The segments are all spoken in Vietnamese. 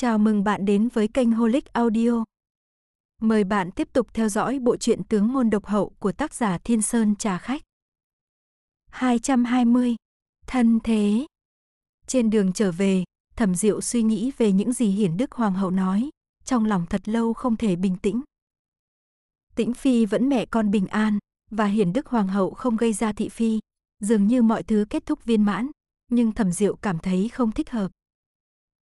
Chào mừng bạn đến với kênh Holic Audio. Mời bạn tiếp tục theo dõi bộ truyện Tướng môn độc hậu của tác giả Thiên Sơn Trà Khách. 220. Thân thế. Trên đường trở về, Thẩm Diệu suy nghĩ về những gì Hiển Đức Hoàng hậu nói, trong lòng thật lâu không thể bình tĩnh. Tĩnh Phi vẫn mẹ con bình an, và Hiển Đức Hoàng hậu không gây ra thị phi, dường như mọi thứ kết thúc viên mãn, nhưng Thẩm Diệu cảm thấy không thích hợp.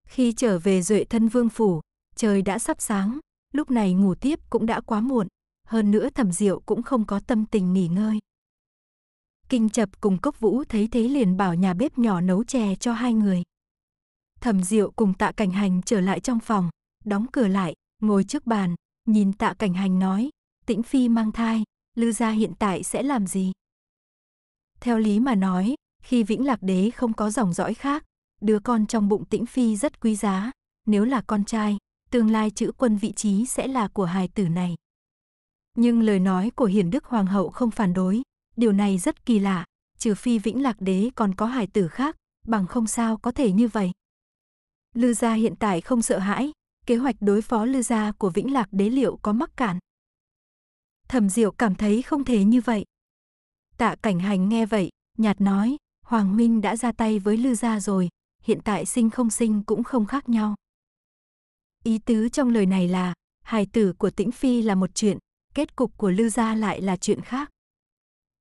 Khi trở về Duệ Thân Vương phủ, trời đã sắp sáng, lúc này ngủ tiếp cũng đã quá muộn, hơn nữa Thẩm Diệu cũng không có tâm tình nghỉ ngơi. Kinh Chập cùng Cốc Vũ thấy thế liền bảo nhà bếp nhỏ nấu chè cho hai người. Thẩm Diệu cùng Tạ Cảnh Hành trở lại trong phòng, đóng cửa lại, ngồi trước bàn, nhìn Tạ Cảnh Hành nói, Tĩnh Phi mang thai, Lư gia hiện tại sẽ làm gì? Theo lý mà nói, khi Vĩnh Lạc Đế không có dòng dõi khác, đứa con trong bụng tĩnh phi rất quý giá, nếu là con trai, tương lai chữ quân vị trí sẽ là của hài tử này. Nhưng lời nói của hiền đức hoàng hậu không phản đối, điều này rất kỳ lạ, trừ phi vĩnh lạc đế còn có hài tử khác, bằng không sao có thể như vậy. Lư gia hiện tại không sợ hãi, kế hoạch đối phó lư gia của vĩnh lạc đế liệu có mắc cản. Thẩm diệu cảm thấy không thể như vậy. Tạ cảnh hành nghe vậy, nhạt nói, Hoàng Minh đã ra tay với lư gia rồi, hiện tại sinh không sinh cũng không khác nhau. Ý tứ trong lời này là, hài tử của Tĩnh Phi là một chuyện, kết cục của lưu Gia lại là chuyện khác.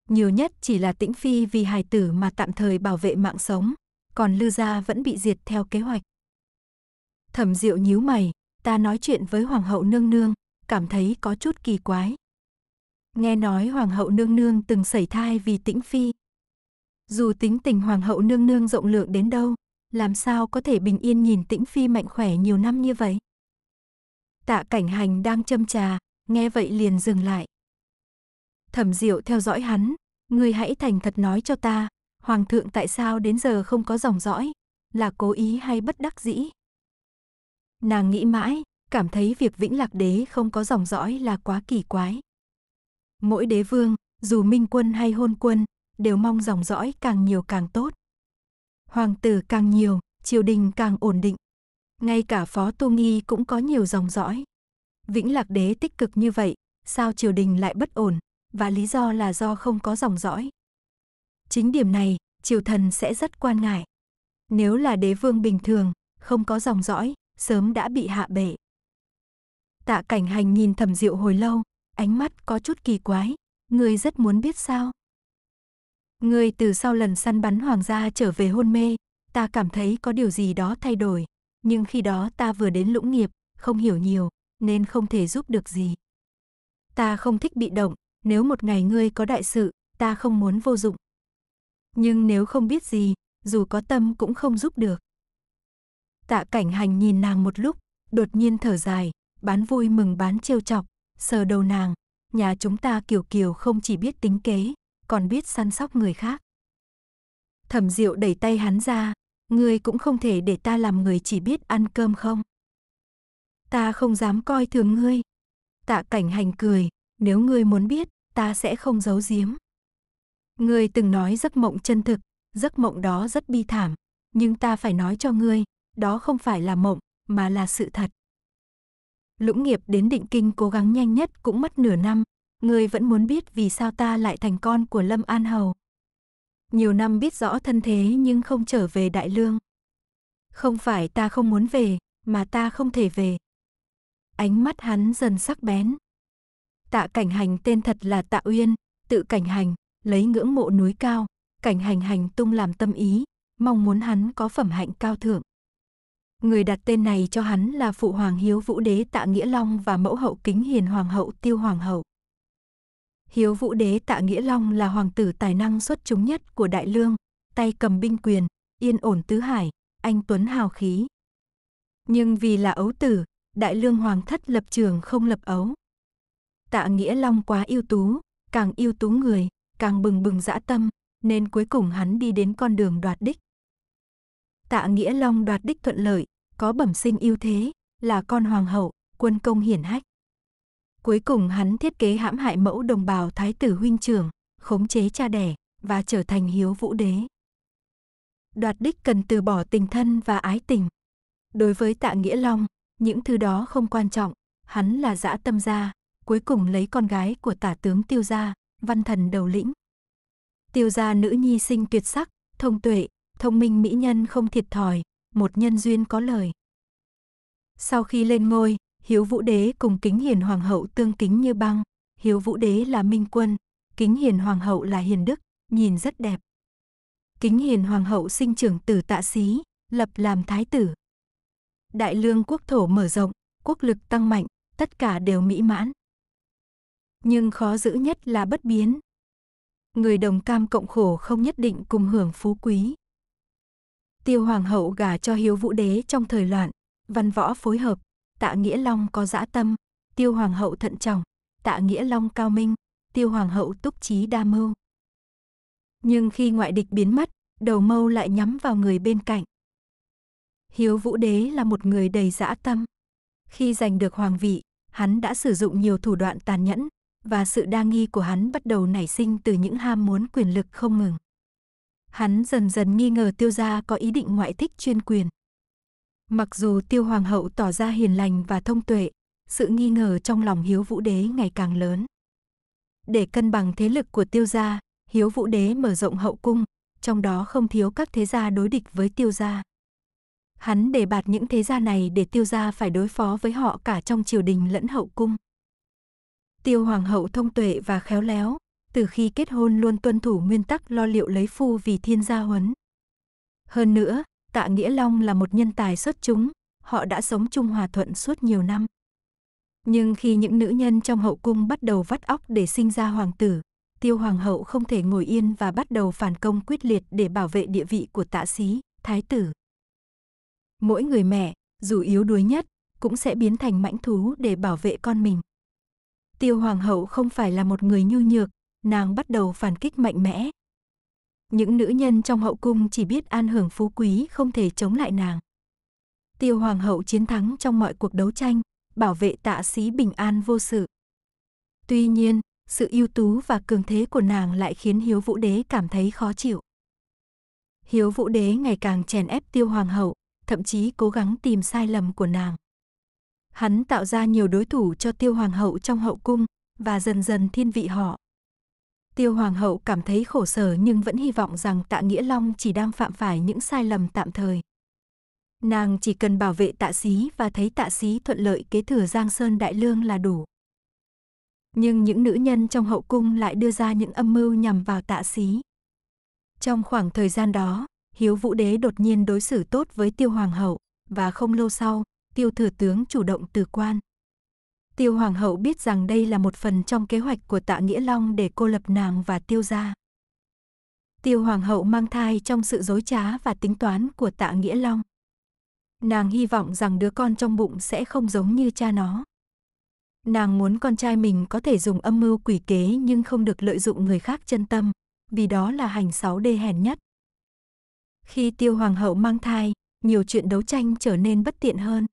Nhiều nhất chỉ là Tĩnh Phi vì hài tử mà tạm thời bảo vệ mạng sống, còn lưu Gia vẫn bị diệt theo kế hoạch. Thẩm Diệu nhíu mày, ta nói chuyện với Hoàng hậu nương nương, cảm thấy có chút kỳ quái. Nghe nói Hoàng hậu nương nương từng sẩy thai vì Tĩnh Phi. Dù tính tình Hoàng hậu nương nương rộng lượng đến đâu, làm sao có thể bình yên nhìn tĩnh phi mạnh khỏe nhiều năm như vậy. Tạ cảnh hành đang châm trà, nghe vậy liền dừng lại. Thẩm diệu theo dõi hắn, ngươi hãy thành thật nói cho ta, hoàng thượng tại sao đến giờ không có dòng dõi, là cố ý hay bất đắc dĩ. Nàng nghĩ mãi, cảm thấy việc vĩnh lạc đế không có dòng dõi là quá kỳ quái. Mỗi đế vương, dù minh quân hay hôn quân, đều mong dòng dõi càng nhiều càng tốt. Hoàng tử càng nhiều, triều đình càng ổn định. Ngay cả Phó Tu Nghi cũng có nhiều dòng dõi. Vĩnh Lạc đế tích cực như vậy, sao triều đình lại bất ổn, và lý do là do không có dòng dõi. Chính điểm này, triều thần sẽ rất quan ngại. Nếu là đế vương bình thường, không có dòng dõi, sớm đã bị hạ bệ. Tạ cảnh hành nhìn thẩm diệu hồi lâu, ánh mắt có chút kỳ quái, người rất muốn biết sao. Ngươi từ sau lần săn bắn hoàng gia trở về hôn mê, ta cảm thấy có điều gì đó thay đổi, nhưng khi đó ta vừa đến lũng nghiệp, không hiểu nhiều, nên không thể giúp được gì. Ta không thích bị động, nếu một ngày ngươi có đại sự, ta không muốn vô dụng. Nhưng nếu không biết gì, dù có tâm cũng không giúp được. Tạ cảnh hành nhìn nàng một lúc, đột nhiên thở dài, bán vui mừng bán trêu chọc, sờ đầu nàng, nhà chúng ta kiều kiều không chỉ biết tính kế, còn biết săn sóc người khác. Thẩm Diệu đẩy tay hắn ra, ngươi cũng không thể để ta làm người chỉ biết ăn cơm không? Ta không dám coi thường ngươi. Tạ cảnh hành cười, nếu ngươi muốn biết, ta sẽ không giấu giếm. Ngươi từng nói giấc mộng chân thực, giấc mộng đó rất bi thảm, nhưng ta phải nói cho ngươi, đó không phải là mộng, mà là sự thật. Lũng nghiệp đến định kinh cố gắng nhanh nhất cũng mất nửa năm, ngươi vẫn muốn biết vì sao ta lại thành con của Lâm An Hầu. Nhiều năm biết rõ thân thế nhưng không trở về Đại Lương. Không phải ta không muốn về, mà ta không thể về. Ánh mắt hắn dần sắc bén. Tạ Cảnh Hành tên thật là Tạ Uyên, tự Cảnh Hành, lấy ngưỡng mộ núi cao, Cảnh Hành hành tung làm tâm ý, mong muốn hắn có phẩm hạnh cao thượng. Người đặt tên này cho hắn là phụ hoàng hiếu vũ đế Tạ Nghĩa Long và mẫu hậu kính hiền hoàng hậu Tiêu Hoàng hậu. Hiếu Vũ Đế Tạ Nghĩa Long là hoàng tử tài năng xuất chúng nhất của Đại Lương, tay cầm binh quyền, yên ổn tứ hải, anh tuấn hào khí. Nhưng vì là ấu tử, Đại Lương hoàng thất lập trường không lập ấu. Tạ Nghĩa Long quá ưu tú, càng ưu tú người, càng bừng bừng dã tâm, nên cuối cùng hắn đi đến con đường đoạt đích. Tạ Nghĩa Long đoạt đích thuận lợi, có bẩm sinh ưu thế, là con hoàng hậu, quân công hiển hách. Cuối cùng hắn thiết kế hãm hại mẫu đồng bào thái tử huynh trưởng, khống chế cha đẻ và trở thành hiếu vũ đế. Đoạt đích cần từ bỏ tình thân và ái tình. Đối với Tạ Nghĩa Long, những thứ đó không quan trọng, hắn là dã tâm gia, cuối cùng lấy con gái của tả tướng Tiêu gia, văn thần đầu lĩnh. Tiêu gia nữ nhi sinh tuyệt sắc, thông tuệ, thông minh mỹ nhân không thiệt thòi, một nhân duyên có lời. Sau khi lên ngôi, Hiếu Vũ Đế cùng Kính Hiền Hoàng hậu tương kính như băng, Hiếu Vũ Đế là minh quân, Kính Hiền Hoàng hậu là hiền đức, nhìn rất đẹp. Kính Hiền Hoàng hậu sinh trưởng từ tạ xí, lập làm thái tử. Đại lương quốc thổ mở rộng, quốc lực tăng mạnh, tất cả đều mỹ mãn. Nhưng khó giữ nhất là bất biến. Người đồng cam cộng khổ không nhất định cùng hưởng phú quý. Tiêu hoàng hậu gả cho hiếu vũ đế trong thời loạn, văn võ phối hợp, Tạ Nghĩa Long có dã tâm, Tiêu Hoàng hậu thận trọng, Tạ Nghĩa Long cao minh, Tiêu Hoàng hậu túc trí đa mưu. Nhưng khi ngoại địch biến mất, đầu mâu lại nhắm vào người bên cạnh. Hiếu Vũ Đế là một người đầy dã tâm. Khi giành được hoàng vị, hắn đã sử dụng nhiều thủ đoạn tàn nhẫn, và sự đa nghi của hắn bắt đầu nảy sinh từ những ham muốn quyền lực không ngừng. Hắn dần dần nghi ngờ tiêu gia có ý định ngoại thích chuyên quyền, Mặc dù tiêu hoàng hậu tỏ ra hiền lành và thông tuệ, sự nghi ngờ trong lòng hiếu vũ đế ngày càng lớn. Để cân bằng thế lực của tiêu gia, hiếu vũ đế mở rộng hậu cung, trong đó không thiếu các thế gia đối địch với tiêu gia. Hắn đề bạt những thế gia này để tiêu gia phải đối phó với họ cả trong triều đình lẫn hậu cung. Tiêu hoàng hậu thông tuệ và khéo léo, từ khi kết hôn luôn tuân thủ nguyên tắc lo liệu lấy phu vì thiên gia huấn. Hơn nữa, Tạ Nghĩa Long là một nhân tài xuất chúng, họ đã sống chung hòa thuận suốt nhiều năm. Nhưng khi những nữ nhân trong hậu cung bắt đầu vắt óc để sinh ra hoàng tử, tiêu hoàng hậu không thể ngồi yên và bắt đầu phản công quyết liệt để bảo vệ địa vị của tạ xí, thái tử. Mỗi người mẹ, dù yếu đuối nhất, cũng sẽ biến thành mãnh thú để bảo vệ con mình. Tiêu hoàng hậu không phải là một người nhu nhược, nàng bắt đầu phản kích mạnh mẽ, những nữ nhân trong hậu cung chỉ biết an hưởng phú quý không thể chống lại nàng. Tiêu hoàng hậu chiến thắng trong mọi cuộc đấu tranh, bảo vệ tạ sĩ bình an vô sự. Tuy nhiên, sự ưu tú và cường thế của nàng lại khiến Hiếu Vũ Đế cảm thấy khó chịu. Hiếu Vũ Đế ngày càng chèn ép Tiêu Hoàng hậu, thậm chí cố gắng tìm sai lầm của nàng. Hắn tạo ra nhiều đối thủ cho Tiêu Hoàng hậu trong hậu cung và dần dần thiên vị họ. Tiêu Hoàng hậu cảm thấy khổ sở nhưng vẫn hy vọng rằng Tạ Nghĩa Long chỉ đang phạm phải những sai lầm tạm thời. Nàng chỉ cần bảo vệ tạ xí và thấy tạ xí thuận lợi kế thừa Giang Sơn Đại Lương là đủ. Nhưng những nữ nhân trong hậu cung lại đưa ra những âm mưu nhằm vào tạ xí. Trong khoảng thời gian đó, Hiếu Vũ Đế đột nhiên đối xử tốt với Tiêu Hoàng hậu, và không lâu sau, Tiêu Thừa Tướng chủ động từ quan, Tiêu Hoàng hậu biết rằng đây là một phần trong kế hoạch của Tạ Nghĩa Long để cô lập nàng và Tiêu gia. Tiêu Hoàng hậu mang thai trong sự dối trá và tính toán của Tạ Nghĩa Long. Nàng hy vọng rằng đứa con trong bụng sẽ không giống như cha nó. Nàng muốn con trai mình có thể dùng âm mưu quỷ kế nhưng không được lợi dụng người khác chân tâm, vì đó là hành 6D hèn nhất. Khi Tiêu Hoàng hậu mang thai, nhiều chuyện đấu tranh trở nên bất tiện hơn.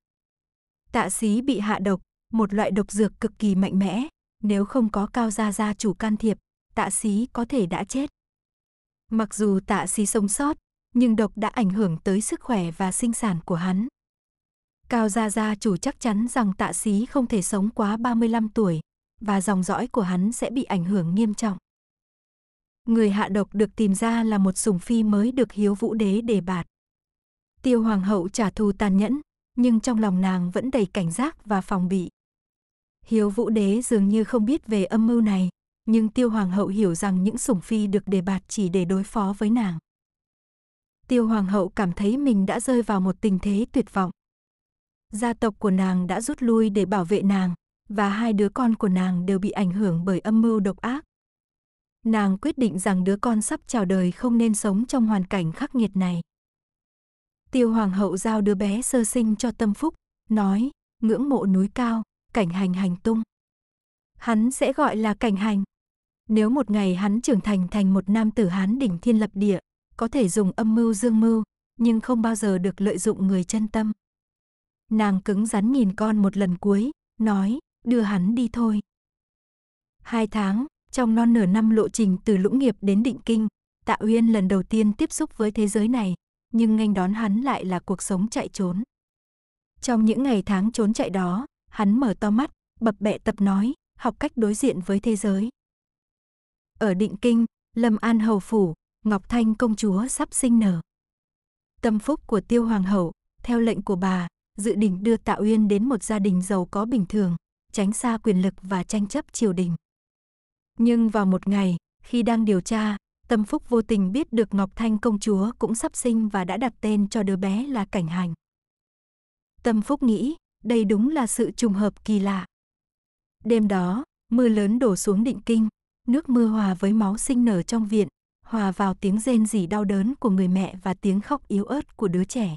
Tạ Xí bị hạ độc, một loại độc dược cực kỳ mạnh mẽ, nếu không có cao gia gia chủ can thiệp, tạ xí có thể đã chết. Mặc dù tạ xí sống sót, nhưng độc đã ảnh hưởng tới sức khỏe và sinh sản của hắn. Cao Gia Gia chủ chắc chắn rằng tạ xí không thể sống quá 35 tuổi và dòng dõi của hắn sẽ bị ảnh hưởng nghiêm trọng. Người hạ độc được tìm ra là một sủng phi mới được hiếu vũ đế đề bạt. Tiêu hoàng hậu trả thù tàn nhẫn, nhưng trong lòng nàng vẫn đầy cảnh giác và phòng bị. Hiếu Vũ Đế dường như không biết về âm mưu này, nhưng Tiêu Hoàng hậu hiểu rằng những sủng phi được đề bạt chỉ để đối phó với nàng. Tiêu Hoàng hậu cảm thấy mình đã rơi vào một tình thế tuyệt vọng. Gia tộc của nàng đã rút lui để bảo vệ nàng, và hai đứa con của nàng đều bị ảnh hưởng bởi âm mưu độc ác. Nàng quyết định rằng đứa con sắp chào đời không nên sống trong hoàn cảnh khắc nghiệt này. Tiêu Hoàng hậu giao đứa bé sơ sinh cho Tâm Phúc, nói, ngưỡng mộ núi cao, cảnh hành hành tung. Hắn sẽ gọi là cảnh hành. Nếu một ngày hắn trưởng thành thành một nam tử hán đỉnh thiên lập địa, có thể dùng âm mưu dương mưu, nhưng không bao giờ được lợi dụng người chân tâm. Nàng cứng rắn nhìn con một lần cuối, nói, đưa hắn đi thôi. Hai tháng, trong non nửa năm lộ trình từ lũng nghiệp đến định kinh, Tạ Uyên lần đầu tiên tiếp xúc với thế giới này, nhưng nghênh đón hắn lại là cuộc sống chạy trốn. Trong những ngày tháng trốn chạy đó, hắn mở to mắt, bập bẹ tập nói, học cách đối diện với thế giới. Ở Định Kinh, Lâm An Hầu Phủ, Ngọc Thanh công chúa sắp sinh nở. Tâm phúc của tiêu hoàng hậu, theo lệnh của bà, dự định đưa Tạ Uyên đến một gia đình giàu có bình thường, tránh xa quyền lực và tranh chấp triều đình. Nhưng vào một ngày, khi đang điều tra, Tâm Phúc vô tình biết được Ngọc Thanh công chúa cũng sắp sinh và đã đặt tên cho đứa bé là Cảnh Hành. Tâm Phúc nghĩ, đây đúng là sự trùng hợp kỳ lạ. Đêm đó, mưa lớn đổ xuống định kinh, nước mưa hòa với máu sinh nở trong viện, hòa vào tiếng rên rỉ đau đớn của người mẹ và tiếng khóc yếu ớt của đứa trẻ.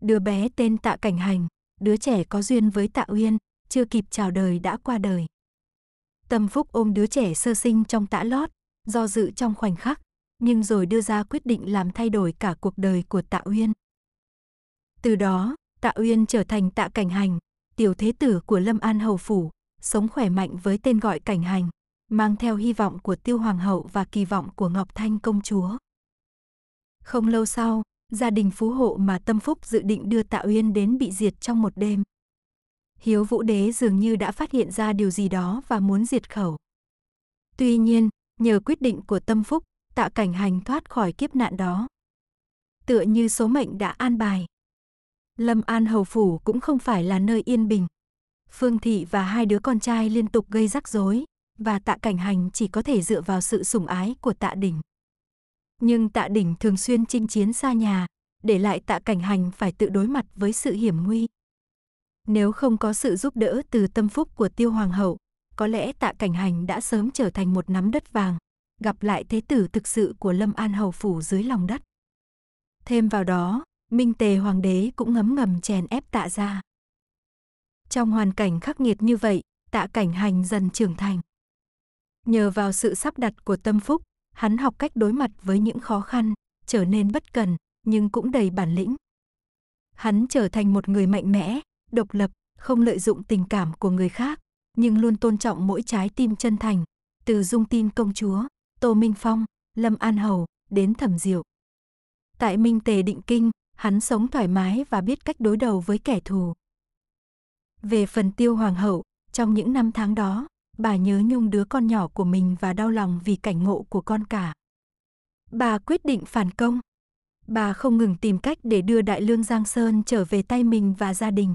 Đứa bé tên Tạ Cảnh Hành, đứa trẻ có duyên với Tạ Uyên, chưa kịp chào đời đã qua đời. Tâm Phúc ôm đứa trẻ sơ sinh trong tã lót, do dự trong khoảnh khắc, nhưng rồi đưa ra quyết định làm thay đổi cả cuộc đời của Tạ Uyên. Từ đó, Tạ Uyên trở thành Tạ Cảnh Hành, tiểu thế tử của Lâm An Hầu Phủ, sống khỏe mạnh với tên gọi Cảnh Hành, mang theo hy vọng của Tiêu Hoàng hậu và kỳ vọng của Ngọc Thanh Công Chúa. Không lâu sau, gia đình phú hộ mà Tâm Phúc dự định đưa Tạ Uyên đến bị diệt trong một đêm. Hiếu Vũ Đế dường như đã phát hiện ra điều gì đó và muốn diệt khẩu. Tuy nhiên, nhờ quyết định của Tâm Phúc, Tạ Cảnh Hành thoát khỏi kiếp nạn đó. Tựa như số mệnh đã an bài, Lâm An Hầu Phủ cũng không phải là nơi yên bình. Phương Thị và hai đứa con trai liên tục gây rắc rối, và tạ cảnh hành chỉ có thể dựa vào sự sủng ái của tạ đỉnh. Nhưng tạ đỉnh thường xuyên chinh chiến xa nhà, để lại tạ cảnh hành phải tự đối mặt với sự hiểm nguy. Nếu không có sự giúp đỡ từ tâm phúc của tiêu hoàng hậu, có lẽ tạ cảnh hành đã sớm trở thành một nắm đất vàng, gặp lại thế tử thực sự của Lâm An Hầu Phủ dưới lòng đất. Thêm vào đó, Minh Tề Hoàng đế cũng ngấm ngầm chèn ép tạ ra. Trong hoàn cảnh khắc nghiệt như vậy, tạ cảnh hành dần trưởng thành. Nhờ vào sự sắp đặt của tâm phúc, hắn học cách đối mặt với những khó khăn, trở nên bất cần, nhưng cũng đầy bản lĩnh. Hắn trở thành một người mạnh mẽ, độc lập, không lợi dụng tình cảm của người khác, nhưng luôn tôn trọng mỗi trái tim chân thành, từ Dung Tin công chúa, Tô Minh Phong, Lâm An Hầu đến Thẩm Diệu. Tại Minh Tề Định Kinh, hắn sống thoải mái và biết cách đối đầu với kẻ thù. Về phần tiêu hoàng hậu, trong những năm tháng đó, bà nhớ nhung đứa con nhỏ của mình và đau lòng vì cảnh ngộ của con cả. Bà quyết định phản công. Bà không ngừng tìm cách để đưa Đại Lương Giang Sơn trở về tay mình và gia đình.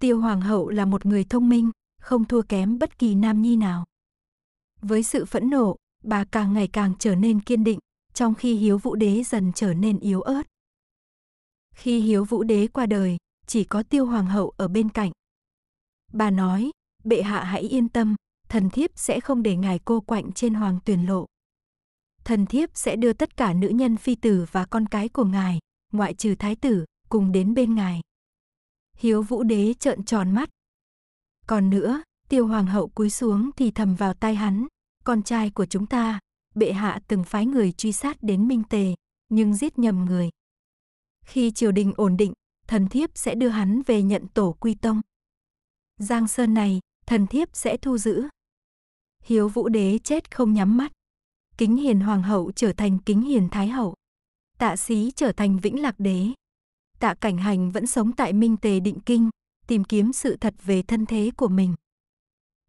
Tiêu Hoàng hậu là một người thông minh, không thua kém bất kỳ nam nhi nào. Với sự phẫn nộ, bà càng ngày càng trở nên kiên định, trong khi hiếu vũ đế dần trở nên yếu ớt. Khi Hiếu Vũ Đế qua đời, chỉ có Tiêu Hoàng hậu ở bên cạnh. Bà nói, bệ hạ hãy yên tâm, thần thiếp sẽ không để ngài cô quạnh trên hoàng tuyển lộ. Thần thiếp sẽ đưa tất cả nữ nhân phi tử và con cái của ngài, ngoại trừ thái tử, cùng đến bên ngài. Hiếu Vũ Đế trợn tròn mắt. Còn nữa, Tiêu Hoàng hậu cúi xuống thì thầm vào tai hắn, con trai của chúng ta, bệ hạ từng phái người truy sát đến Minh Tề, nhưng giết nhầm người, khi triều đình ổn định, thần thiếp sẽ đưa hắn về nhận tổ quy tông. Giang sơn này, thần thiếp sẽ thu giữ. Hiếu vũ đế chết không nhắm mắt. Kính hiền hoàng hậu trở thành kính hiền thái hậu. Tạ xí trở thành vĩnh lạc đế. Tạ cảnh hành vẫn sống tại Minh Tề Định Kinh, tìm kiếm sự thật về thân thế của mình.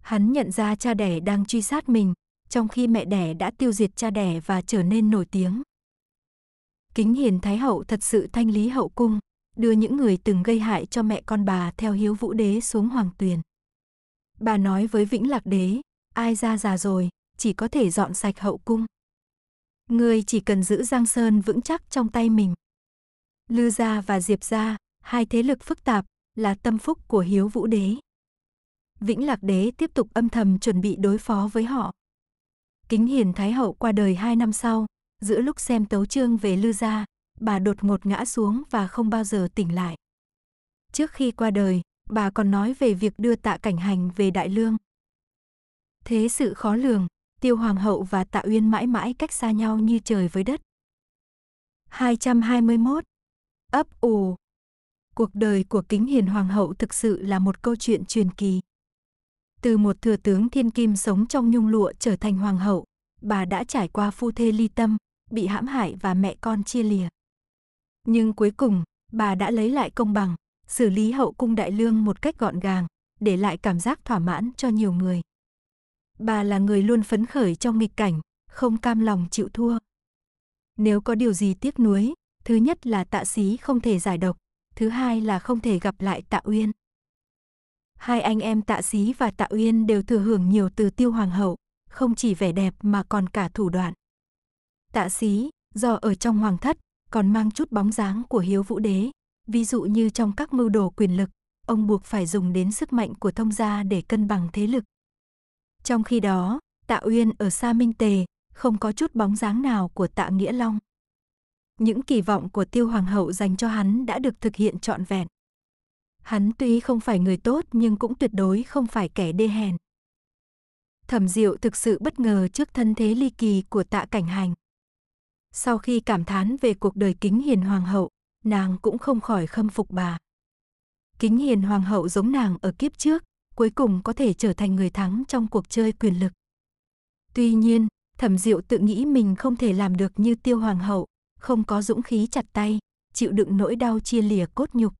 Hắn nhận ra cha đẻ đang truy sát mình, trong khi mẹ đẻ đã tiêu diệt cha đẻ và trở nên nổi tiếng. Kính hiền Thái Hậu thật sự thanh lý hậu cung, đưa những người từng gây hại cho mẹ con bà theo hiếu vũ đế xuống hoàng tuyền. Bà nói với Vĩnh Lạc Đế, ai ra già rồi, chỉ có thể dọn sạch hậu cung. người chỉ cần giữ Giang Sơn vững chắc trong tay mình. Lư gia và Diệp gia, hai thế lực phức tạp, là tâm phúc của Hiếu Vũ Đế. Vĩnh Lạc Đế tiếp tục âm thầm chuẩn bị đối phó với họ. Kính Hiền Thái Hậu qua đời hai năm sau, giữa lúc xem tấu chương về Lư Gia, bà đột ngột ngã xuống và không bao giờ tỉnh lại. Trước khi qua đời, bà còn nói về việc đưa tạ cảnh hành về Đại Lương. Thế sự khó lường, tiêu hoàng hậu và tạ uyên mãi mãi cách xa nhau như trời với đất. 221. Ấp ủ Cuộc đời của kính hiền hoàng hậu thực sự là một câu chuyện truyền kỳ. Từ một thừa tướng thiên kim sống trong nhung lụa trở thành hoàng hậu, bà đã trải qua phu thê ly tâm, bị hãm hại và mẹ con chia lìa. Nhưng cuối cùng, bà đã lấy lại công bằng, xử lý hậu cung đại lương một cách gọn gàng, để lại cảm giác thỏa mãn cho nhiều người. Bà là người luôn phấn khởi trong nghịch cảnh, không cam lòng chịu thua. Nếu có điều gì tiếc nuối, thứ nhất là tạ xí không thể giải độc, thứ hai là không thể gặp lại tạ uyên. Hai anh em tạ xí và tạ uyên đều thừa hưởng nhiều từ tiêu hoàng hậu, không chỉ vẻ đẹp mà còn cả thủ đoạn. Tạ xí, do ở trong hoàng thất, còn mang chút bóng dáng của hiếu vũ đế. Ví dụ như trong các mưu đồ quyền lực, ông buộc phải dùng đến sức mạnh của thông gia để cân bằng thế lực. Trong khi đó, tạ Uyên ở xa Minh Tề, không có chút bóng dáng nào của tạ Nghĩa Long. Những kỳ vọng của tiêu hoàng hậu dành cho hắn đã được thực hiện trọn vẹn. Hắn tuy không phải người tốt nhưng cũng tuyệt đối không phải kẻ đê hèn. Thẩm Diệu thực sự bất ngờ trước thân thế ly kỳ của Tạ Cảnh Hành. Sau khi cảm thán về cuộc đời kính hiền hoàng hậu, nàng cũng không khỏi khâm phục bà. Kính hiền hoàng hậu giống nàng ở kiếp trước, cuối cùng có thể trở thành người thắng trong cuộc chơi quyền lực. Tuy nhiên, thẩm diệu tự nghĩ mình không thể làm được như tiêu hoàng hậu, không có dũng khí chặt tay, chịu đựng nỗi đau chia lìa cốt nhục.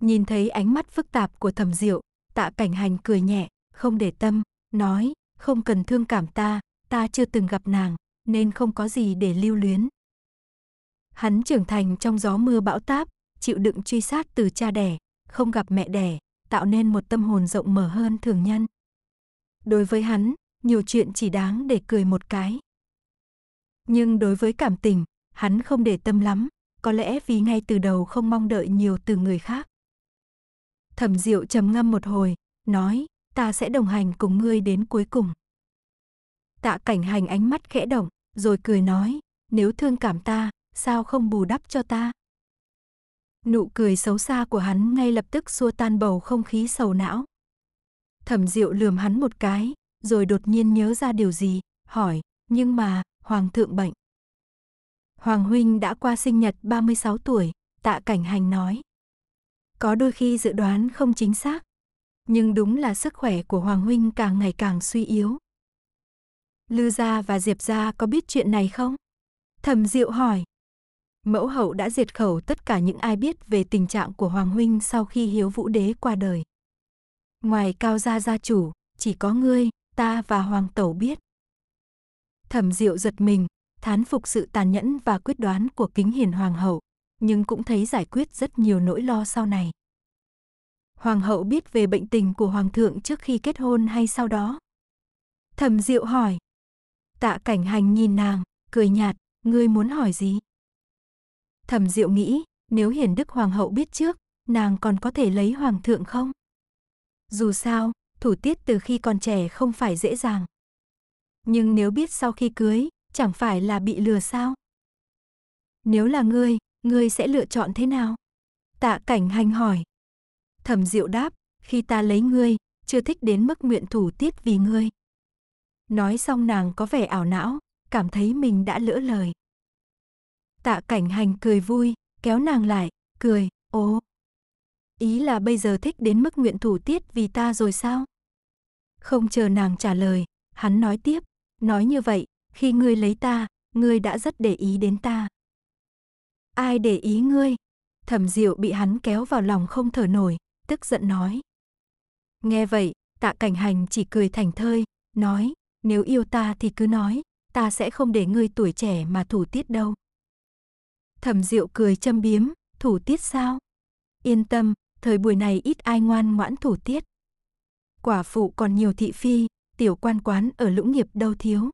Nhìn thấy ánh mắt phức tạp của thẩm diệu, tạ cảnh hành cười nhẹ, không để tâm, nói, không cần thương cảm ta, ta chưa từng gặp nàng, nên không có gì để lưu luyến. Hắn trưởng thành trong gió mưa bão táp, chịu đựng truy sát từ cha đẻ, không gặp mẹ đẻ, tạo nên một tâm hồn rộng mở hơn thường nhân. Đối với hắn, nhiều chuyện chỉ đáng để cười một cái. Nhưng đối với cảm tình, hắn không để tâm lắm, có lẽ vì ngay từ đầu không mong đợi nhiều từ người khác. Thẩm Diệu trầm ngâm một hồi, nói, ta sẽ đồng hành cùng ngươi đến cuối cùng. Tạ cảnh hành ánh mắt khẽ động, rồi cười nói, nếu thương cảm ta, sao không bù đắp cho ta? Nụ cười xấu xa của hắn ngay lập tức xua tan bầu không khí sầu não. Thẩm Diệu lườm hắn một cái, rồi đột nhiên nhớ ra điều gì, hỏi, nhưng mà, Hoàng thượng bệnh. Hoàng huynh đã qua sinh nhật 36 tuổi, tạ cảnh hành nói. Có đôi khi dự đoán không chính xác, nhưng đúng là sức khỏe của Hoàng huynh càng ngày càng suy yếu, Lư gia và Diệp gia có biết chuyện này không? Thẩm Diệu hỏi. Mẫu hậu đã diệt khẩu tất cả những ai biết về tình trạng của Hoàng Huynh sau khi Hiếu Vũ Đế qua đời. Ngoài Cao Gia gia chủ, chỉ có ngươi, ta và Hoàng Tẩu biết. Thẩm Diệu giật mình, thán phục sự tàn nhẫn và quyết đoán của kính hiền Hoàng Hậu, nhưng cũng thấy giải quyết rất nhiều nỗi lo sau này. Hoàng hậu biết về bệnh tình của Hoàng thượng trước khi kết hôn hay sau đó? Thẩm Diệu hỏi. Tạ cảnh hành nhìn nàng, cười nhạt, ngươi muốn hỏi gì? Thẩm diệu nghĩ, nếu hiển đức hoàng hậu biết trước, nàng còn có thể lấy hoàng thượng không? Dù sao, thủ tiết từ khi còn trẻ không phải dễ dàng. Nhưng nếu biết sau khi cưới, chẳng phải là bị lừa sao? Nếu là ngươi, ngươi sẽ lựa chọn thế nào? Tạ cảnh hành hỏi. Thẩm diệu đáp, khi ta lấy ngươi, chưa thích đến mức nguyện thủ tiết vì ngươi. Nói xong nàng có vẻ ảo não, cảm thấy mình đã lỡ lời. Tạ cảnh hành cười vui, kéo nàng lại, cười, ố. Ý là bây giờ thích đến mức nguyện thủ tiết vì ta rồi sao? Không chờ nàng trả lời, hắn nói tiếp, nói như vậy, khi ngươi lấy ta, ngươi đã rất để ý đến ta. Ai để ý ngươi? Thẩm Diệu bị hắn kéo vào lòng không thở nổi, tức giận nói. Nghe vậy, Tạ Cảnh Hành chỉ cười thành thơi, nói, nếu yêu ta thì cứ nói, ta sẽ không để ngươi tuổi trẻ mà thủ tiết đâu. Thẩm Diệu cười châm biếm, thủ tiết sao? Yên tâm, thời buổi này ít ai ngoan ngoãn thủ tiết. Quả phụ còn nhiều thị phi, tiểu quan quán ở lũng nghiệp đâu thiếu.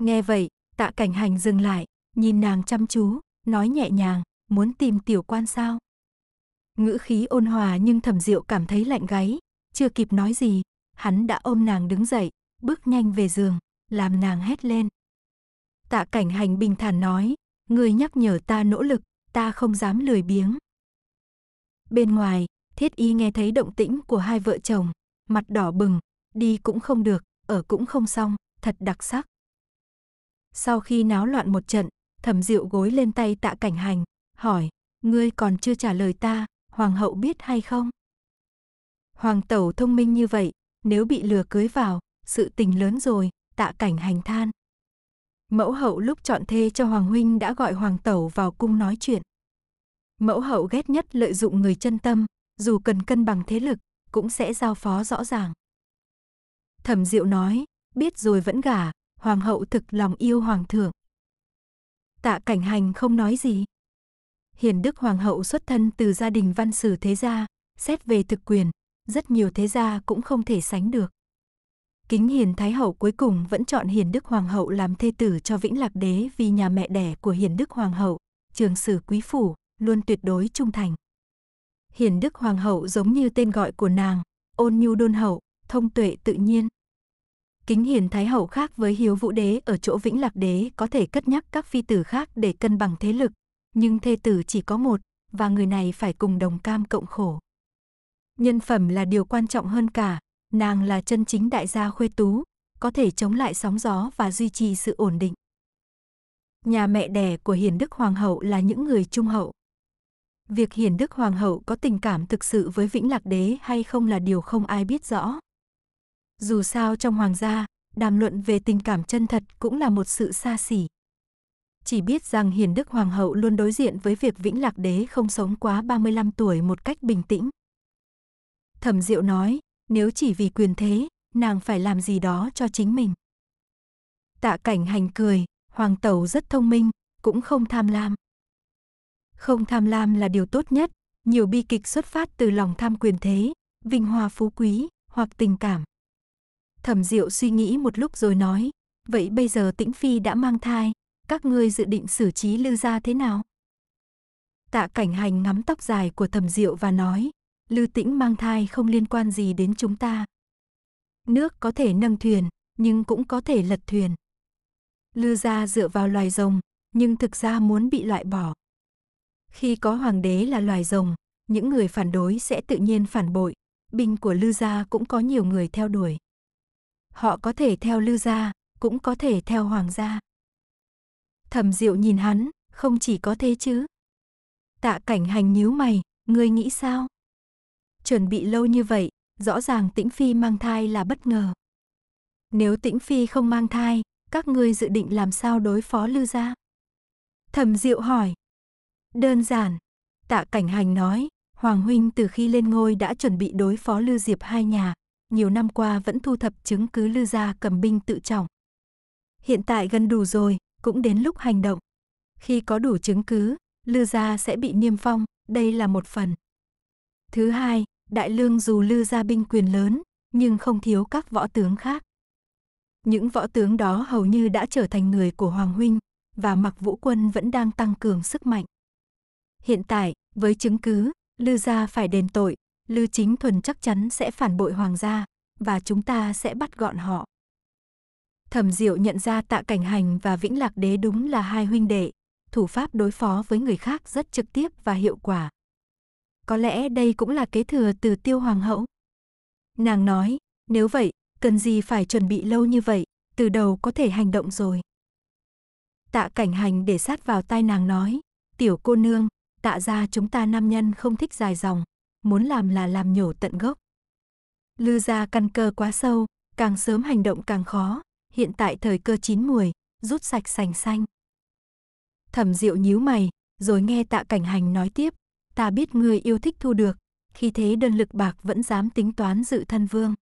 Nghe vậy, tạ cảnh hành dừng lại, nhìn nàng chăm chú, nói nhẹ nhàng, muốn tìm tiểu quan sao? Ngữ khí ôn hòa nhưng thẩm diệu cảm thấy lạnh gáy, chưa kịp nói gì, hắn đã ôm nàng đứng dậy, bước nhanh về giường, làm nàng hét lên. Tạ cảnh hành bình thản nói, người nhắc nhở ta nỗ lực, ta không dám lười biếng. Bên ngoài, thiết y nghe thấy động tĩnh của hai vợ chồng, mặt đỏ bừng, đi cũng không được, ở cũng không xong, thật đặc sắc. Sau khi náo loạn một trận, thẩm diệu gối lên tay tạ cảnh hành, hỏi, ngươi còn chưa trả lời ta, hoàng hậu biết hay không? Hoàng tẩu thông minh như vậy, nếu bị lừa cưới vào, sự tình lớn rồi, tạ cảnh hành than. Mẫu hậu lúc chọn thê cho Hoàng Huynh đã gọi Hoàng Tẩu vào cung nói chuyện. Mẫu hậu ghét nhất lợi dụng người chân tâm, dù cần cân bằng thế lực, cũng sẽ giao phó rõ ràng. Thẩm Diệu nói, biết rồi vẫn gả, Hoàng hậu thực lòng yêu Hoàng thượng. Tạ cảnh hành không nói gì. Hiền Đức Hoàng hậu xuất thân từ gia đình văn sử thế gia, xét về thực quyền, rất nhiều thế gia cũng không thể sánh được. Kính Hiền Thái Hậu cuối cùng vẫn chọn Hiền Đức Hoàng Hậu làm thê tử cho Vĩnh Lạc Đế vì nhà mẹ đẻ của Hiền Đức Hoàng Hậu, trường sử quý phủ, luôn tuyệt đối trung thành. Hiền Đức Hoàng Hậu giống như tên gọi của nàng, ôn nhu đôn hậu, thông tuệ tự nhiên. Kính Hiền Thái Hậu khác với Hiếu Vũ Đế ở chỗ Vĩnh Lạc Đế có thể cất nhắc các phi tử khác để cân bằng thế lực, nhưng thê tử chỉ có một, và người này phải cùng đồng cam cộng khổ. Nhân phẩm là điều quan trọng hơn cả, Nàng là chân chính đại gia khuê tú, có thể chống lại sóng gió và duy trì sự ổn định. Nhà mẹ đẻ của Hiền Đức Hoàng hậu là những người trung hậu. Việc Hiền Đức Hoàng hậu có tình cảm thực sự với Vĩnh Lạc Đế hay không là điều không ai biết rõ. Dù sao trong hoàng gia, đàm luận về tình cảm chân thật cũng là một sự xa xỉ. Chỉ biết rằng Hiền Đức Hoàng hậu luôn đối diện với việc Vĩnh Lạc Đế không sống quá 35 tuổi một cách bình tĩnh. Thẩm Diệu nói, nếu chỉ vì quyền thế, nàng phải làm gì đó cho chính mình. Tạ cảnh hành cười, hoàng tẩu rất thông minh, cũng không tham lam. Không tham lam là điều tốt nhất, nhiều bi kịch xuất phát từ lòng tham quyền thế, vinh hoa phú quý, hoặc tình cảm. Thẩm Diệu suy nghĩ một lúc rồi nói, vậy bây giờ Tĩnh Phi đã mang thai, các ngươi dự định xử trí Lưu gia thế nào? Tạ Cảnh Hành ngắm tóc dài của Thẩm Diệu và nói, Lư Tĩnh mang thai không liên quan gì đến chúng ta. Nước có thể nâng thuyền, nhưng cũng có thể lật thuyền. Lư gia dựa vào loài rồng, nhưng thực ra muốn bị loại bỏ. Khi có hoàng đế là loài rồng, những người phản đối sẽ tự nhiên phản bội, binh của Lư gia cũng có nhiều người theo đuổi. Họ có thể theo Lư gia, cũng có thể theo hoàng gia. Thẩm Diệu nhìn hắn, không chỉ có thế chứ. Tạ Cảnh Hành nhíu mày, ngươi nghĩ sao? Chuẩn bị lâu như vậy, rõ ràng Tĩnh Phi mang thai là bất ngờ. Nếu Tĩnh Phi không mang thai, các ngươi dự định làm sao đối phó lưu gia? Thẩm Diệu hỏi. Đơn giản, Tạ Cảnh Hành nói, Hoàng huynh từ khi lên ngôi đã chuẩn bị đối phó lưu Diệp hai nhà, nhiều năm qua vẫn thu thập chứng cứ lưu gia cầm binh tự trọng. Hiện tại gần đủ rồi, cũng đến lúc hành động. Khi có đủ chứng cứ, lưu gia sẽ bị niêm phong, đây là một phần. Thứ hai, Đại Lương dù lư ra binh quyền lớn, nhưng không thiếu các võ tướng khác. Những võ tướng đó hầu như đã trở thành người của Hoàng Huynh, và mặc vũ quân vẫn đang tăng cường sức mạnh. Hiện tại, với chứng cứ, Lư Gia phải đền tội, Lư Chính Thuần chắc chắn sẽ phản bội Hoàng gia, và chúng ta sẽ bắt gọn họ. Thẩm Diệu nhận ra Tạ Cảnh Hành và Vĩnh Lạc Đế đúng là hai huynh đệ, thủ pháp đối phó với người khác rất trực tiếp và hiệu quả có lẽ đây cũng là kế thừa từ tiêu hoàng hậu. Nàng nói, nếu vậy, cần gì phải chuẩn bị lâu như vậy, từ đầu có thể hành động rồi. Tạ cảnh hành để sát vào tai nàng nói, tiểu cô nương, tạ ra chúng ta nam nhân không thích dài dòng, muốn làm là làm nhổ tận gốc. Lư ra căn cơ quá sâu, càng sớm hành động càng khó, hiện tại thời cơ chín muồi, rút sạch sành xanh. Thẩm Diệu nhíu mày, rồi nghe Tạ Cảnh Hành nói tiếp, ta biết ngươi yêu thích thu được, khi thế đơn lực bạc vẫn dám tính toán dự thân vương.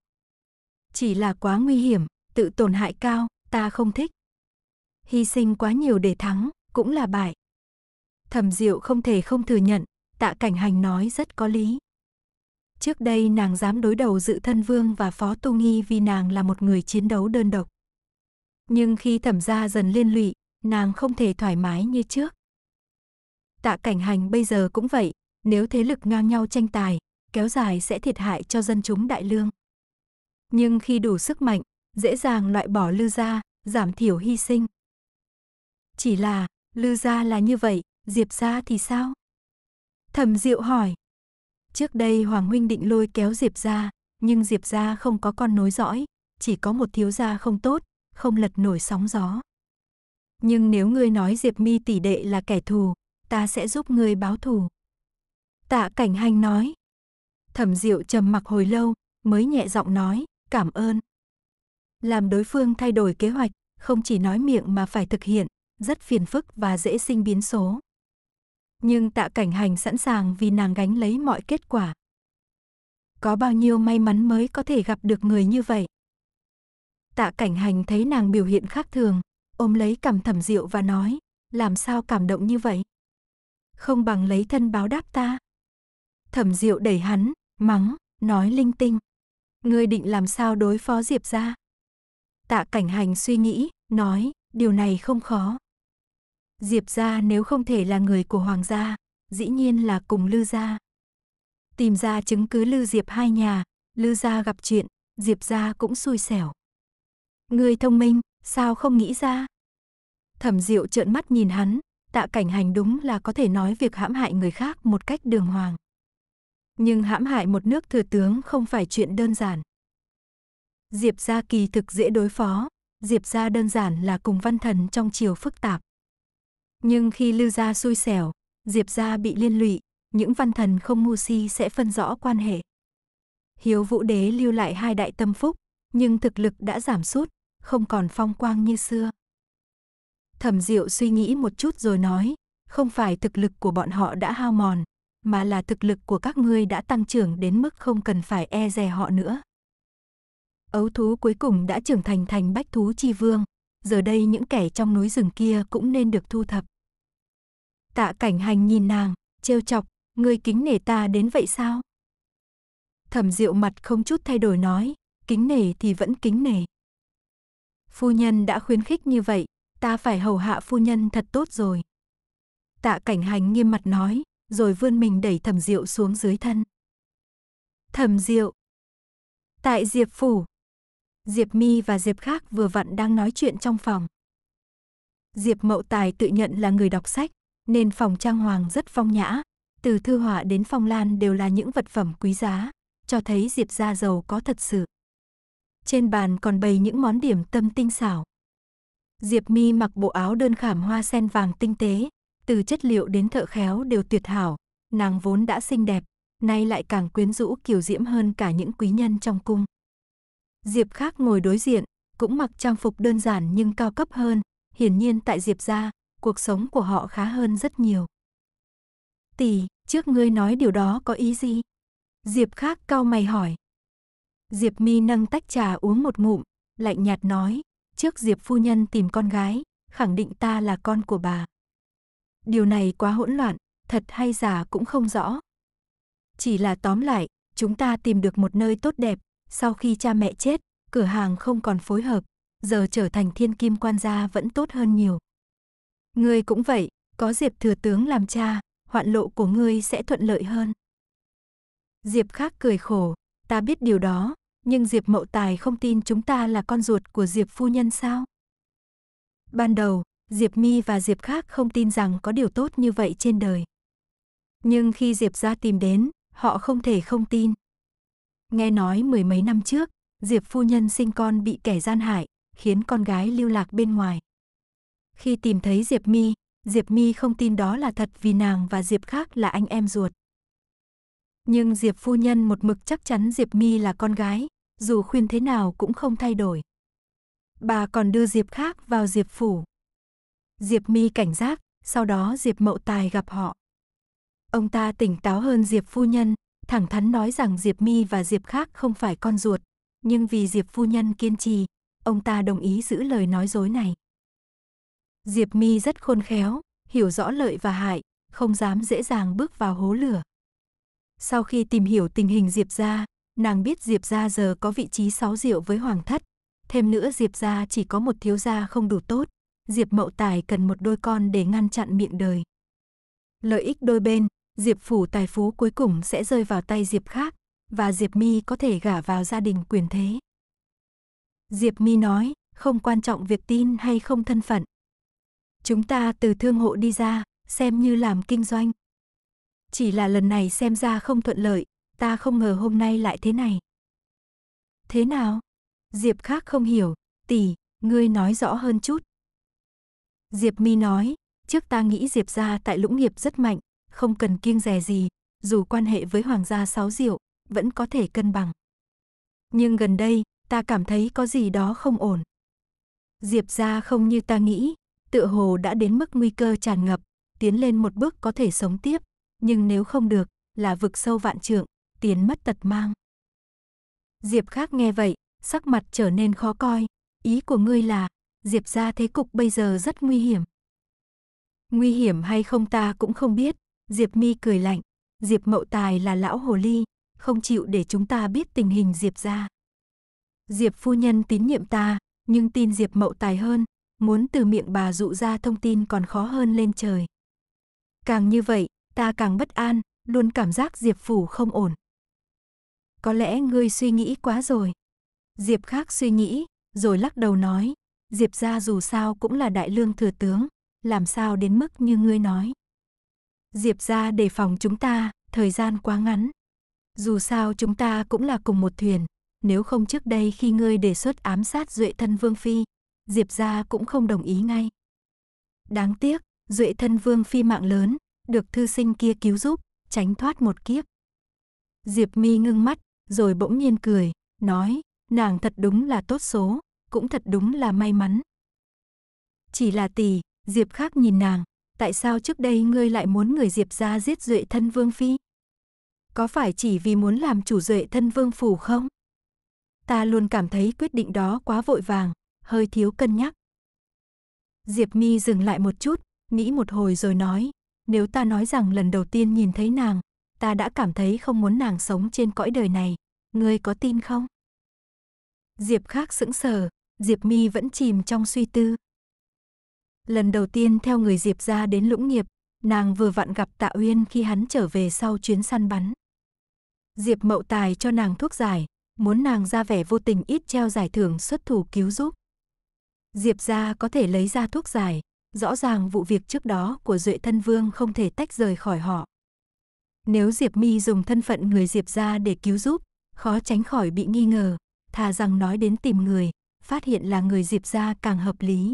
Chỉ là quá nguy hiểm, tự tổn hại cao, ta không thích. Hy sinh quá nhiều để thắng, cũng là bại. Thẩm Diệu không thể không thừa nhận, Tạ Cảnh Hành nói rất có lý. Trước đây nàng dám đối đầu dự thân vương và phó tu nghi vì nàng là một người chiến đấu đơn độc. Nhưng khi thẩm gia dần liên lụy, nàng không thể thoải mái như trước. Tạ cảnh hành bây giờ cũng vậy, nếu thế lực ngang nhau tranh tài, kéo dài sẽ thiệt hại cho dân chúng đại lương. Nhưng khi đủ sức mạnh, dễ dàng loại bỏ Lư gia, giảm thiểu hy sinh. Chỉ là, Lư gia là như vậy, Diệp gia thì sao? Thẩm Diệu hỏi. Trước đây Hoàng huynh định lôi kéo Diệp gia, nhưng Diệp gia không có con nối dõi, chỉ có một thiếu gia không tốt, không lật nổi sóng gió. Nhưng nếu ngươi nói Diệp Mi tỷ đệ là kẻ thù, ta sẽ giúp ngươi báo thù. Tạ cảnh hành nói. Thẩm diệu trầm mặc hồi lâu, mới nhẹ giọng nói, cảm ơn. Làm đối phương thay đổi kế hoạch, không chỉ nói miệng mà phải thực hiện, rất phiền phức và dễ sinh biến số. Nhưng tạ cảnh hành sẵn sàng vì nàng gánh lấy mọi kết quả. Có bao nhiêu may mắn mới có thể gặp được người như vậy. Tạ cảnh hành thấy nàng biểu hiện khác thường, ôm lấy cằm thẩm Diệu và nói, làm sao cảm động như vậy? Không bằng lấy thân báo đáp ta. Thẩm Diệu đẩy hắn, mắng, nói linh tinh. Ngươi định làm sao đối phó Diệp ra? Tạ cảnh hành suy nghĩ, nói, điều này không khó. Diệp ra nếu không thể là người của Hoàng gia, dĩ nhiên là cùng Lư gia. Tìm ra chứng cứ Lư Diệp hai nhà, Lư gia gặp chuyện, Diệp gia cũng xui xẻo. Ngươi thông minh, sao không nghĩ ra? Thẩm Diệu trợn mắt nhìn hắn, Tạ Cảnh Hành đúng là có thể nói việc hãm hại người khác một cách đường hoàng nhưng hãm hại một nước thừa tướng không phải chuyện đơn giản. Diệp gia kỳ thực dễ đối phó, Diệp gia đơn giản là cùng văn thần trong chiều phức tạp. Nhưng khi Lưu gia xui xẻo, Diệp gia bị liên lụy, những văn thần không ngu si sẽ phân rõ quan hệ. Hiếu Vũ đế lưu lại hai đại tâm phúc, nhưng thực lực đã giảm sút, không còn phong quang như xưa. Thẩm Diệu suy nghĩ một chút rồi nói, không phải thực lực của bọn họ đã hao mòn, mà là thực lực của các ngươi đã tăng trưởng đến mức không cần phải e dè họ nữa. Ấu thú cuối cùng đã trưởng thành thành bách thú chi vương, giờ đây những kẻ trong núi rừng kia cũng nên được thu thập. Tạ cảnh hành nhìn nàng, trêu chọc, ngươi kính nể ta đến vậy sao? Thẩm diệu mặt không chút thay đổi nói, kính nể thì vẫn kính nể. Phu nhân đã khuyến khích như vậy, ta phải hầu hạ phu nhân thật tốt rồi. Tạ cảnh hành nghiêm mặt nói, rồi vươn mình đẩy thẩm diệu xuống dưới thân. Thẩm diệu. Tại Diệp Phủ. Diệp Mi và Diệp Khác vừa vặn đang nói chuyện trong phòng. Diệp Mậu Tài tự nhận là người đọc sách, nên phòng trang hoàng rất phong nhã. Từ thư họa đến phong lan đều là những vật phẩm quý giá, cho thấy Diệp gia giàu có thật sự. Trên bàn còn bày những món điểm tâm tinh xảo. Diệp Mi mặc bộ áo đơn khảm hoa sen vàng tinh tế, từ chất liệu đến thợ khéo đều tuyệt hảo, nàng vốn đã xinh đẹp, nay lại càng quyến rũ kiều diễm hơn cả những quý nhân trong cung. Diệp Khác ngồi đối diện, cũng mặc trang phục đơn giản nhưng cao cấp hơn, hiển nhiên tại Diệp gia, cuộc sống của họ khá hơn rất nhiều. "Tỷ, trước ngươi nói điều đó có ý gì?" Diệp Khác cau mày hỏi. Diệp Mi nâng tách trà uống một ngụm, lạnh nhạt nói, "Trước Diệp phu nhân tìm con gái, khẳng định ta là con của bà." Điều này quá hỗn loạn, thật hay giả cũng không rõ. Chỉ là tóm lại, chúng ta tìm được một nơi tốt đẹp, sau khi cha mẹ chết, cửa hàng không còn phối hợp, giờ trở thành thiên kim quan gia vẫn tốt hơn nhiều. Ngươi cũng vậy, có Diệp thừa tướng làm cha, hoạn lộ của ngươi sẽ thuận lợi hơn. Diệp khác cười khổ, ta biết điều đó, nhưng Diệp Mậu Tài không tin chúng ta là con ruột của Diệp phu nhân sao? Ban đầu, Diệp Mi và Diệp khác không tin rằng có điều tốt như vậy trên đời. Nhưng khi Diệp ra tìm đến, họ không thể không tin. Nghe nói mười mấy năm trước, Diệp phu nhân sinh con bị kẻ gian hại, khiến con gái lưu lạc bên ngoài. Khi tìm thấy Diệp Mi, Diệp Mi không tin đó là thật vì nàng và Diệp khác là anh em ruột. Nhưng Diệp phu nhân một mực chắc chắn Diệp Mi là con gái, dù khuyên thế nào cũng không thay đổi. Bà còn đưa Diệp khác vào Diệp phủ, Diệp Mi cảnh giác, sau đó Diệp Mậu Tài gặp họ. Ông ta tỉnh táo hơn Diệp phu nhân, thẳng thắn nói rằng Diệp Mi và Diệp khác không phải con ruột, nhưng vì Diệp phu nhân kiên trì, ông ta đồng ý giữ lời nói dối này. Diệp Mi rất khôn khéo, hiểu rõ lợi và hại, không dám dễ dàng bước vào hố lửa. Sau khi tìm hiểu tình hình Diệp gia, nàng biết Diệp gia giờ có vị trí sáu rượu với hoàng thất, thêm nữa Diệp gia chỉ có một thiếu gia không đủ tốt, Diệp Mậu Tài cần một đôi con để ngăn chặn miệng đời. Lợi ích đôi bên, Diệp phủ tài phú cuối cùng sẽ rơi vào tay Diệp khác và Diệp Mi có thể gả vào gia đình quyền thế. Diệp Mi nói, không quan trọng việc tin hay không thân phận. Chúng ta từ thương hộ đi ra, xem như làm kinh doanh. Chỉ là lần này xem ra không thuận lợi, ta không ngờ hôm nay lại thế này. Thế nào? Diệp khác không hiểu, tỷ, ngươi nói rõ hơn chút. Diệp Mi nói, trước ta nghĩ Diệp gia tại Lũng Nghiệp rất mạnh, không cần kiêng dè gì, dù quan hệ với hoàng gia sáu diệu, vẫn có thể cân bằng. Nhưng gần đây, ta cảm thấy có gì đó không ổn. Diệp gia không như ta nghĩ, tựa hồ đã đến mức nguy cơ tràn ngập, tiến lên một bước có thể sống tiếp, nhưng nếu không được, là vực sâu vạn trượng, tiến mất tật mang. Diệp khác nghe vậy, sắc mặt trở nên khó coi, ý của ngươi là Diệp ra thế cục bây giờ rất nguy hiểm. Nguy hiểm hay không ta cũng không biết, Diệp Mi cười lạnh, Diệp Mậu Tài là lão hồ ly, không chịu để chúng ta biết tình hình Diệp ra. Diệp phu nhân tín nhiệm ta, nhưng tin Diệp Mậu Tài hơn, muốn từ miệng bà dụ ra thông tin còn khó hơn lên trời. Càng như vậy, ta càng bất an, luôn cảm giác Diệp phủ không ổn. Có lẽ ngươi suy nghĩ quá rồi. Diệp khác suy nghĩ, rồi lắc đầu nói, Diệp gia dù sao cũng là đại lương thừa tướng, làm sao đến mức như ngươi nói. Diệp gia đề phòng chúng ta, thời gian quá ngắn. Dù sao chúng ta cũng là cùng một thuyền, nếu không trước đây khi ngươi đề xuất ám sát Duệ thân Vương Phi, Diệp gia cũng không đồng ý ngay. Đáng tiếc, Duệ thân Vương Phi mạng lớn, được thư sinh kia cứu giúp, tránh thoát một kiếp. Diệp mi ngưng mắt, rồi bỗng nhiên cười, nói, nàng thật đúng là tốt số, cũng thật đúng là may mắn. Chỉ là tỷ, Diệp khác nhìn nàng, tại sao trước đây ngươi lại muốn người Diệp ra giết duệ thân vương phi? Có phải chỉ vì muốn làm chủ duệ thân vương phủ không? Ta luôn cảm thấy quyết định đó quá vội vàng, hơi thiếu cân nhắc. Diệp Mi dừng lại một chút, nghĩ một hồi rồi nói, nếu ta nói rằng lần đầu tiên nhìn thấy nàng, ta đã cảm thấy không muốn nàng sống trên cõi đời này, ngươi có tin không? Diệp Khác sững sờ, Diệp Mi vẫn chìm trong suy tư. Lần đầu tiên theo người Diệp ra đến Lũng Nghiệp, nàng vừa vặn gặp Tạ Uyên khi hắn trở về sau chuyến săn bắn. Diệp Mậu Tài cho nàng thuốc giải, muốn nàng ra vẻ vô tình ít treo giải thưởng xuất thủ cứu giúp. Diệp ra có thể lấy ra thuốc giải, rõ ràng vụ việc trước đó của Duệ Thân Vương không thể tách rời khỏi họ. Nếu Diệp Mi dùng thân phận người Diệp ra để cứu giúp, khó tránh khỏi bị nghi ngờ, thà rằng nói đến tìm người, phát hiện là người Diệp gia càng hợp lý.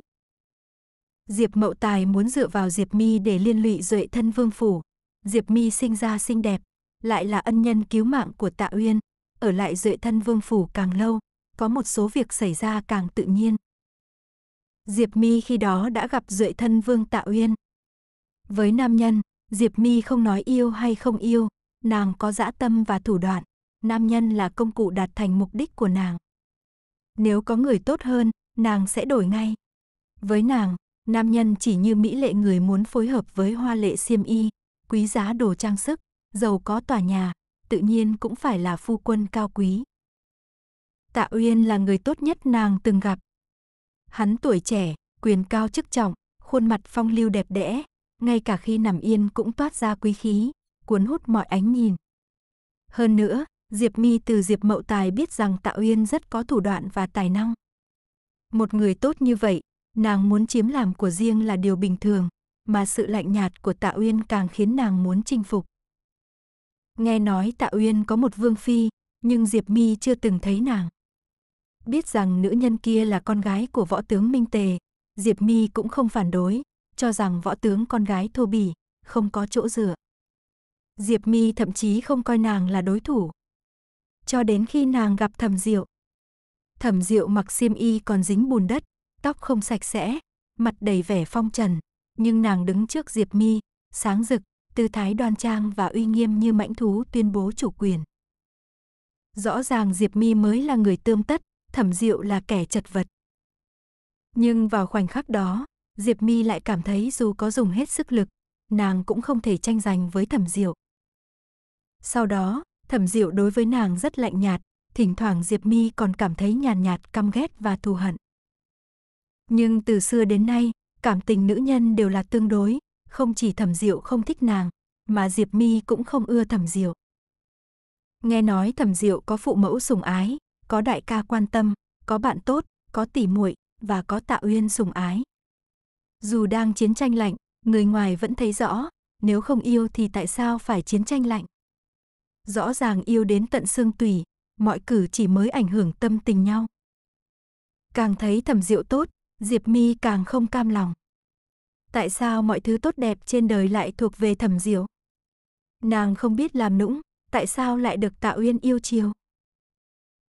Diệp Mậu Tài muốn dựa vào Diệp Mi để liên lụy duệ thân vương phủ. Diệp Mi sinh ra xinh đẹp, lại là ân nhân cứu mạng của Tạ Uyên, ở lại duệ thân vương phủ càng lâu, có một số việc xảy ra càng tự nhiên. Diệp Mi khi đó đã gặp duệ thân vương Tạ Uyên. Với nam nhân, Diệp Mi không nói yêu hay không yêu, nàng có dã tâm và thủ đoạn, nam nhân là công cụ đạt thành mục đích của nàng nếu có người tốt hơn, nàng sẽ đổi ngay. Với nàng, nam nhân chỉ như mỹ lệ người muốn phối hợp với hoa lệ xiêm y, quý giá đồ trang sức, giàu có tòa nhà, tự nhiên cũng phải là phu quân cao quý. Tạ Uyên là người tốt nhất nàng từng gặp. Hắn tuổi trẻ, quyền cao chức trọng, khuôn mặt phong lưu đẹp đẽ, ngay cả khi nằm yên cũng toát ra quý khí, cuốn hút mọi ánh nhìn. Hơn nữa, Diệp Mi từ Diệp Mậu Tài biết rằng Tạ Uyên rất có thủ đoạn và tài năng. Một người tốt như vậy, nàng muốn chiếm làm của riêng là điều bình thường, mà sự lạnh nhạt của Tạ Uyên càng khiến nàng muốn chinh phục. Nghe nói Tạ Uyên có một vương phi, nhưng Diệp Mi chưa từng thấy nàng. Biết rằng nữ nhân kia là con gái của võ tướng Minh Tề, Diệp Mi cũng không phản đối, cho rằng võ tướng con gái thô bỉ, không có chỗ dựa. Diệp Mi thậm chí không coi nàng là đối thủ, cho đến khi nàng gặp thẩm diệu. Thẩm diệu mặc xiêm y còn dính bùn đất, tóc không sạch sẽ, mặt đầy vẻ phong trần, nhưng nàng đứng trước Diệp Mi, sáng rực, tư thái đoan trang và uy nghiêm như mãnh thú tuyên bố chủ quyền. Rõ ràng Diệp Mi mới là người tươm tất, Thẩm Diệu là kẻ chật vật. Nhưng vào khoảnh khắc đó, Diệp Mi lại cảm thấy dù có dùng hết sức lực, nàng cũng không thể tranh giành với Thẩm Diệu. Sau đó, Thẩm Diệu đối với nàng rất lạnh nhạt, thỉnh thoảng Diệp Mi còn cảm thấy nhàn nhạt, căm ghét và thù hận. Nhưng từ xưa đến nay, cảm tình nữ nhân đều là tương đối, không chỉ Thẩm Diệu không thích nàng, mà Diệp Mi cũng không ưa Thẩm Diệu. Nghe nói Thẩm Diệu có phụ mẫu sùng ái, có đại ca quan tâm, có bạn tốt, có tỉ muội và có Tạ Uyên sùng ái. Dù đang chiến tranh lạnh, người ngoài vẫn thấy rõ, nếu không yêu thì tại sao phải chiến tranh lạnh? Rõ ràng yêu đến tận xương tủy, mọi cử chỉ mới ảnh hưởng tâm tình nhau. Càng thấy thẩm diệu tốt, Diệp Mi càng không cam lòng. Tại sao mọi thứ tốt đẹp trên đời lại thuộc về thẩm diệu? Nàng không biết làm nũng, tại sao lại được tạo Uyên yêu chiều?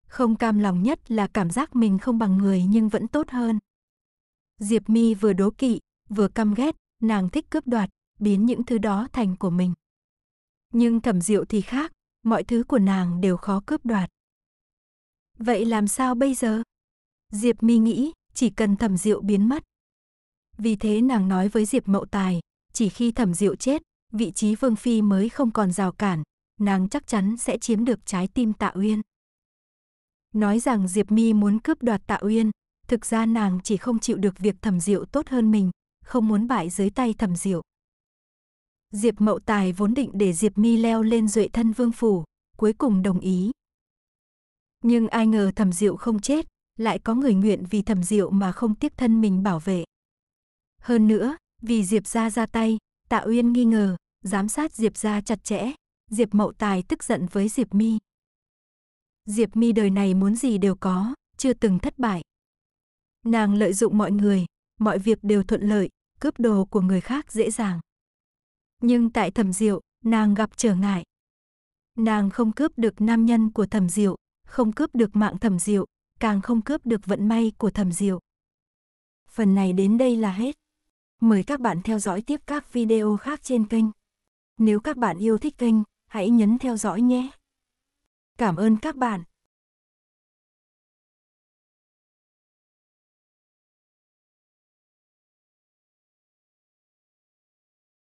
Không cam lòng nhất là cảm giác mình không bằng người nhưng vẫn tốt hơn. Diệp Mi vừa đố kỵ, vừa căm ghét, nàng thích cướp đoạt, biến những thứ đó thành của mình. Nhưng Thẩm Diệu thì khác, mọi thứ của nàng đều khó cướp đoạt. Vậy làm sao bây giờ? Diệp Mi nghĩ, chỉ cần Thẩm Diệu biến mất. Vì thế nàng nói với Diệp Mậu Tài, chỉ khi Thẩm Diệu chết, vị trí vương phi mới không còn rào cản, nàng chắc chắn sẽ chiếm được trái tim Tạ Uyên. Nói rằng Diệp Mi muốn cướp đoạt Tạ Uyên, thực ra nàng chỉ không chịu được việc Thẩm Diệu tốt hơn mình, không muốn bại dưới tay Thẩm Diệu. Diệp Mậu Tài vốn định để Diệp Mi leo lên duệ thân vương phủ, cuối cùng đồng ý. Nhưng ai ngờ Thẩm Diệu không chết, lại có người nguyện vì Thẩm Diệu mà không tiếc thân mình bảo vệ. Hơn nữa, vì Diệp gia ra tay, Tạ Uyên nghi ngờ, giám sát Diệp gia chặt chẽ, Diệp Mậu Tài tức giận với Diệp Mi. Diệp Mi đời này muốn gì đều có, chưa từng thất bại. Nàng lợi dụng mọi người, mọi việc đều thuận lợi, cướp đồ của người khác dễ dàng nhưng tại thẩm diệu, nàng gặp trở ngại. Nàng không cướp được nam nhân của thẩm diệu, không cướp được mạng thẩm diệu, càng không cướp được vận may của thẩm diệu. Phần này đến đây là hết. Mời các bạn theo dõi tiếp các video khác trên kênh. Nếu các bạn yêu thích kênh, hãy nhấn theo dõi nhé. Cảm ơn các bạn.